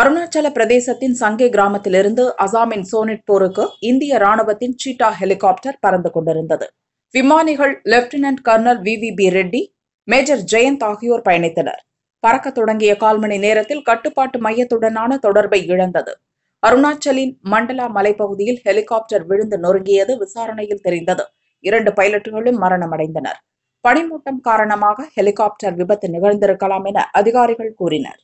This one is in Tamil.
அருணாச்சல பிரதேசத்தின் சங்கே கிராமத்திலிருந்து அசாமின் சோனிட் போருக்கு இந்திய ராணுவத்தின் சீட்டா ஹெலிகாப்டர் பறந்து கொண்டிருந்தது விமானிகள் lieutenant colonel V V P Reddy major Jayant ஆகியோர் பயணித்தனர் பறக்க தொடங்கிய கால் மணி நேரத்தில் கட்டுப்பாட்டு மையத்துடனான தொடர்பை இழந்தது அருணாச்சலின் மண்டலா மலைப்பகுதியில் ஹெலிகாப்டர் விழுந்து நொறுங்கியது விசாரணையில் தெரிந்தது இரண்டு பைலட்டுகளும் மரணமடைந்தனர் பனிமூட்டம் காரணமாக ஹெலிகாப்டர் விபத்து நிகழ்ந்திருக்கலாம் என அதிகாரிகள் கூறினர்